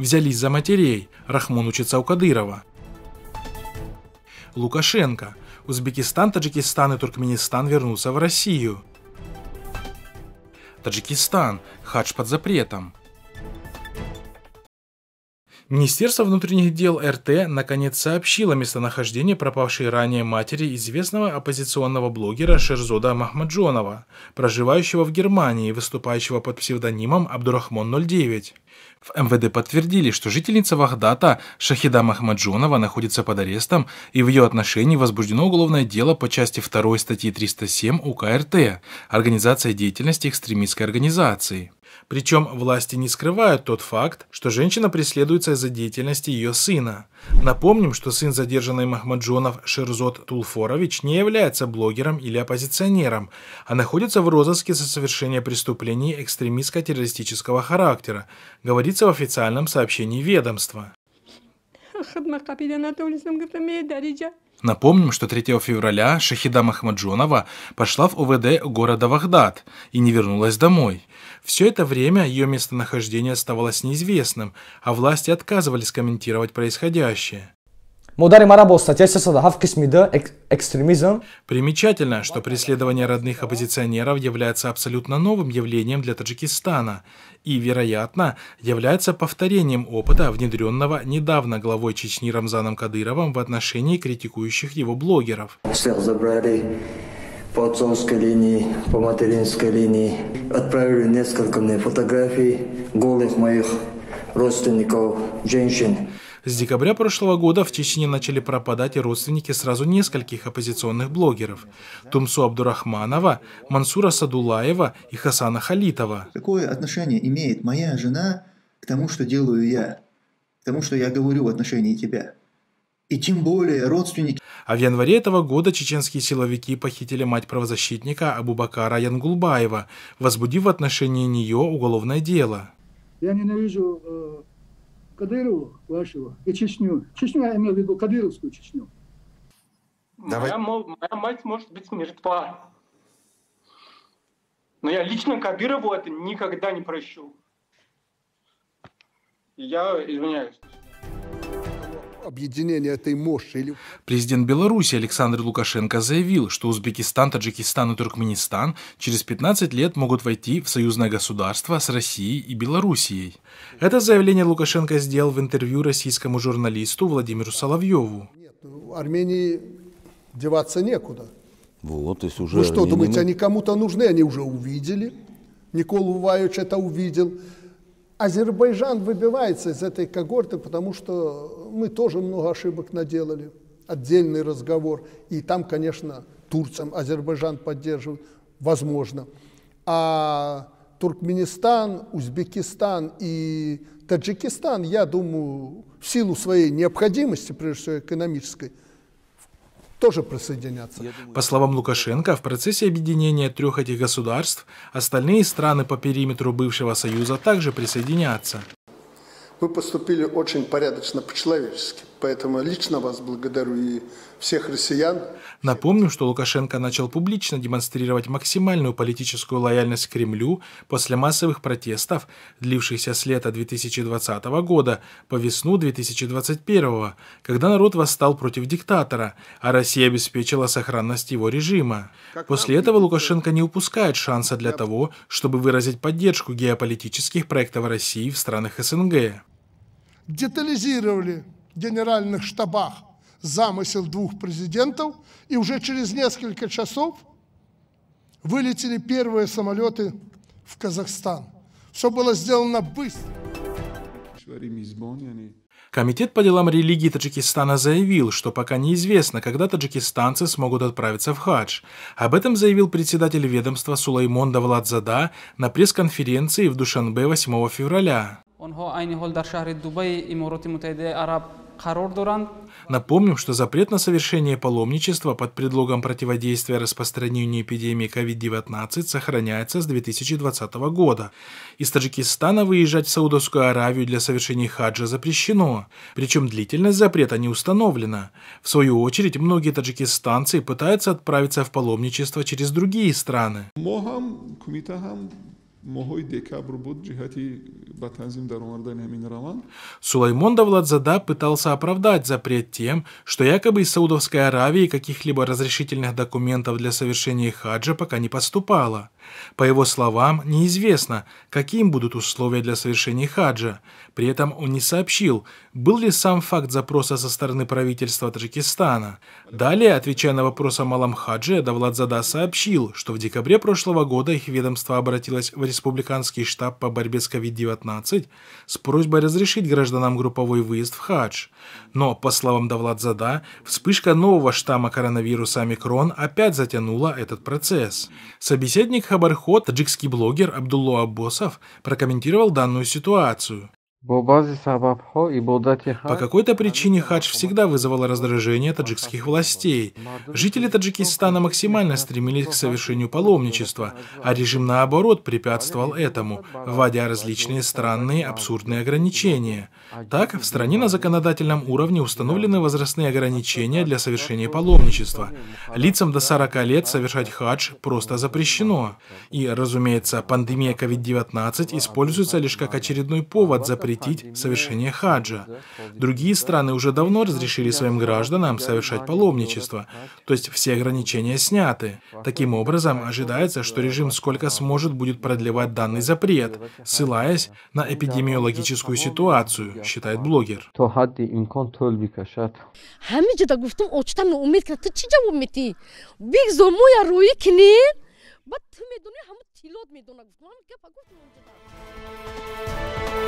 взялись за матерей, Рахмон учится у Кадырова. Лукашенко. Узбекистан, Таджикистан и Туркменистан вернутся в Россию. Таджикистан. Хадж под запретом. Министерство внутренних дел РТ наконец сообщило местонахождение пропавшей ранее матери известного оппозиционного блогера Шерзода Махмаджонова, проживающего в Германии, выступающего под псевдонимом Абдурахмон 09. В МВД подтвердили, что жительница Вахдата Шахида Махмаджонова находится под арестом и в ее отношении возбуждено уголовное дело по части 2 статьи 307 УК РТ «Организация деятельности экстремистской организации». Причем власти не скрывают тот факт, что женщина преследуется из-за деятельности ее сына. Напомним, что сын задержанной Махмаджонов Шерзот Тулфорович не является блогером или оппозиционером, а находится в розыске за совершение преступлений экстремистско-террористического характера, говорится в официальном сообщении ведомства. Напомним, что 3 февраля Шахида Махмаджонова пошла в ОВД города Вагдад и не вернулась домой. Все это время ее местонахождение оставалось неизвестным, а власти отказывались комментировать происходящее. Мудари Марабос, статья 700 экстремизм. Примечательно, что преследование родных оппозиционеров является абсолютно новым явлением для Таджикистана и, вероятно, является повторением опыта, внедренного недавно главой Чечни Рамзаном Кадыровым в отношении критикующих его блогеров. Всех забрали по отцовской линии, по материнской линии. Отправили несколько мне фотографий голых моих родственников, женщин. С декабря прошлого года в Чечне начали пропадать и родственники сразу нескольких оппозиционных блогеров – Тумсу Абдурахманова, Мансура Садулаева и Хасана Халитова. Какое отношение имеет моя жена к тому, что делаю я, к тому, что я говорю в отношении тебя? И тем более родственники. А в январе этого года чеченские силовики похитили мать правозащитника Абубакара Янгулбаева, возбудив в отношении нее уголовное дело. Я ненавижу э, Кадырова вашего и Чечню. Чечню я имел в виду Кадыровскую Чечню. Давай. Моя, моя мать может быть мертва. Но я лично Кадырову это никогда не прощу. Я извиняюсь объединение этой мощи. Президент Беларуси Александр Лукашенко заявил, что Узбекистан, Таджикистан и Туркменистан через 15 лет могут войти в союзное государство с Россией и Белоруссией. Это заявление Лукашенко сделал в интервью российскому журналисту Владимиру Соловьеву. Нет, в Армении деваться некуда. Вот, то есть уже Вы что, армянины... думаете, они кому-то нужны? Они уже увидели. Николу Ваевич это увидел. Азербайджан выбивается из этой когорты, потому что мы тоже много ошибок наделали. Отдельный разговор. И там, конечно, Турция, Азербайджан поддерживает, возможно. А Туркменистан, Узбекистан и Таджикистан, я думаю, в силу своей необходимости, прежде всего экономической, тоже присоединятся. По словам Лукашенко, в процессе объединения трех этих государств остальные страны по периметру бывшего Союза также присоединятся. Вы поступили очень порядочно, по-человечески. Поэтому лично вас благодарю и всех россиян. Напомню, что Лукашенко начал публично демонстрировать максимальную политическую лояльность Кремлю после массовых протестов, длившихся с лета 2020 года по весну 2021, когда народ восстал против диктатора, а Россия обеспечила сохранность его режима. После этого Лукашенко не упускает шанса для того, чтобы выразить поддержку геополитических проектов России в странах СНГ детализировали в генеральных штабах замысел двух президентов, и уже через несколько часов вылетели первые самолеты в Казахстан. Все было сделано быстро. Комитет по делам религии Таджикистана заявил, что пока неизвестно, когда таджикистанцы смогут отправиться в хадж. Об этом заявил председатель ведомства Сулаймон Давладзада на пресс-конференции в Душанбе 8 февраля. Напомним, что запрет на совершение паломничества под предлогом противодействия распространению эпидемии COVID-19 сохраняется с 2020 года. Из Таджикистана выезжать в Саудовскую Аравию для совершения хаджа запрещено, причем длительность запрета не установлена. В свою очередь, многие таджикистанцы пытаются отправиться в паломничество через другие страны моҳои декабру буд ҷиҳати ба танзим даромардани ҳамин раванд сулаймон давлатзада пытался оправдать запрет тем что якобы из саудовской аравии каких-либо разрешительных документов для совершения хаджа пока не поступало по его словам, неизвестно, каким будут условия для совершения хаджа. При этом он не сообщил, был ли сам факт запроса со стороны правительства Таджикистана. Далее, отвечая на вопрос о малом хадже, Давладзада сообщил, что в декабре прошлого года их ведомство обратилось в Республиканский штаб по борьбе с COVID-19 с просьбой разрешить гражданам групповой выезд в хадж. Но, по словам Давладзада, вспышка нового штамма коронавируса Микрон опять затянула этот процесс. Собеседник Хабархот, таджикский блогер Абдулло Аббосов, прокомментировал данную ситуацию. По какой-то причине хадж всегда вызывал раздражение таджикских властей. Жители Таджикистана максимально стремились к совершению паломничества, а режим наоборот препятствовал этому, вводя различные странные абсурдные ограничения. Так, в стране на законодательном уровне установлены возрастные ограничения для совершения паломничества. Лицам до 40 лет совершать хадж просто запрещено. И, разумеется, пандемия COVID-19 используется лишь как очередной повод запретить запретить совершение хаджа. Другие страны уже давно разрешили своим гражданам совершать паломничество, то есть все ограничения сняты. Таким образом, ожидается, что режим сколько сможет будет продлевать данный запрет, ссылаясь на эпидемиологическую ситуацию, считает блогер. همه جدا گفتم اوچتم امید کرد تو چی جواب میتی بیگ زمو یا روی کنی بعد تو میدونی همون تیلود میدونه گفتم هم که پا گفتم